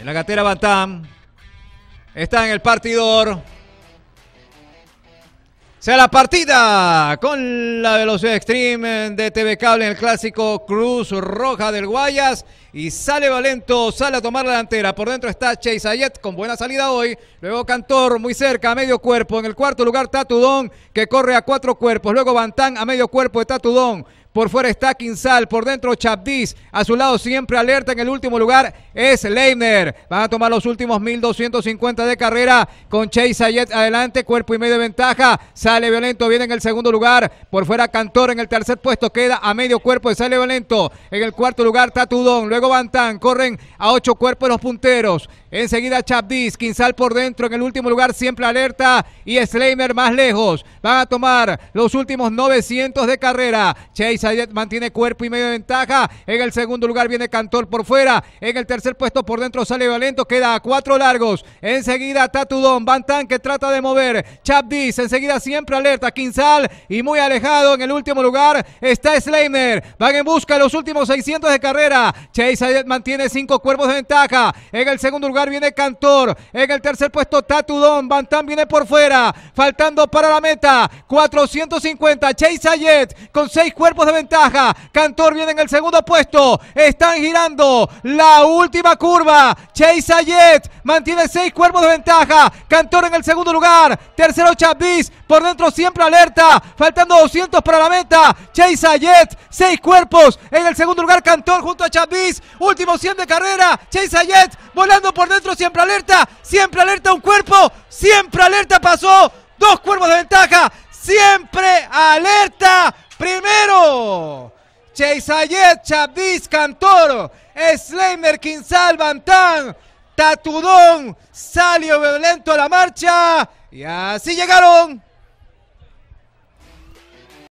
En la gatera Bantam, Está en el partidor. Sea la partida con la velocidad extreme de TV Cable en el clásico Cruz Roja del Guayas. Y sale Valento, sale a tomar la delantera. Por dentro está Chase Ayet con buena salida hoy. Luego Cantor muy cerca, a medio cuerpo. En el cuarto lugar Tatudón que corre a cuatro cuerpos. Luego Bantán a medio cuerpo de Tatudón. Por fuera está Quinzal. por dentro Chapdiz. A su lado siempre alerta en el último lugar es Leibner. Van a tomar los últimos 1250 de carrera con Chase Ayet adelante, cuerpo y medio de ventaja. Sale Violento, viene en el segundo lugar. Por fuera Cantor en el tercer puesto queda a medio cuerpo de Sale Violento. En el cuarto lugar Tatudón, luego Bantán. Corren a ocho cuerpos los punteros. Enseguida Chapdiz, Quinzal por dentro en el último lugar siempre alerta y Sleimer más lejos. Van a tomar los últimos 900 de carrera. Chase mantiene cuerpo y medio de ventaja. En el segundo lugar viene Cantor por fuera. En el tercer puesto por dentro sale Valento. Queda a cuatro largos. Enseguida Tatudón. Bantan que trata de mover. Chapdis. Enseguida siempre alerta. Quinzal. Y muy alejado en el último lugar está Sleiner. Van en busca los últimos 600 de carrera. Chase mantiene cinco cuerpos de ventaja. En el segundo lugar viene Cantor. En el tercer puesto Tatudón. Bantam viene por fuera. Faltando para la meta. 450. Chase con seis cuerpos de ventaja. Cantor viene en el segundo puesto. Están girando la última curva. Chase Ayet mantiene seis cuervos de ventaja. Cantor en el segundo lugar. Tercero Chavis, Por dentro siempre alerta. Faltando 200 para la meta. Chase Ayet. Seis cuerpos. En el segundo lugar Cantor junto a Chavis, Último 100 de carrera. Chase Ayet volando por dentro siempre alerta. Siempre alerta un cuerpo. Siempre alerta pasó. Dos cuervos de ventaja. Siempre alerta. Primero, Cheisayet, Chavis, Cantoro, Sleimer Quinzal Bantán, Tatudón, salió violento a la marcha y así llegaron.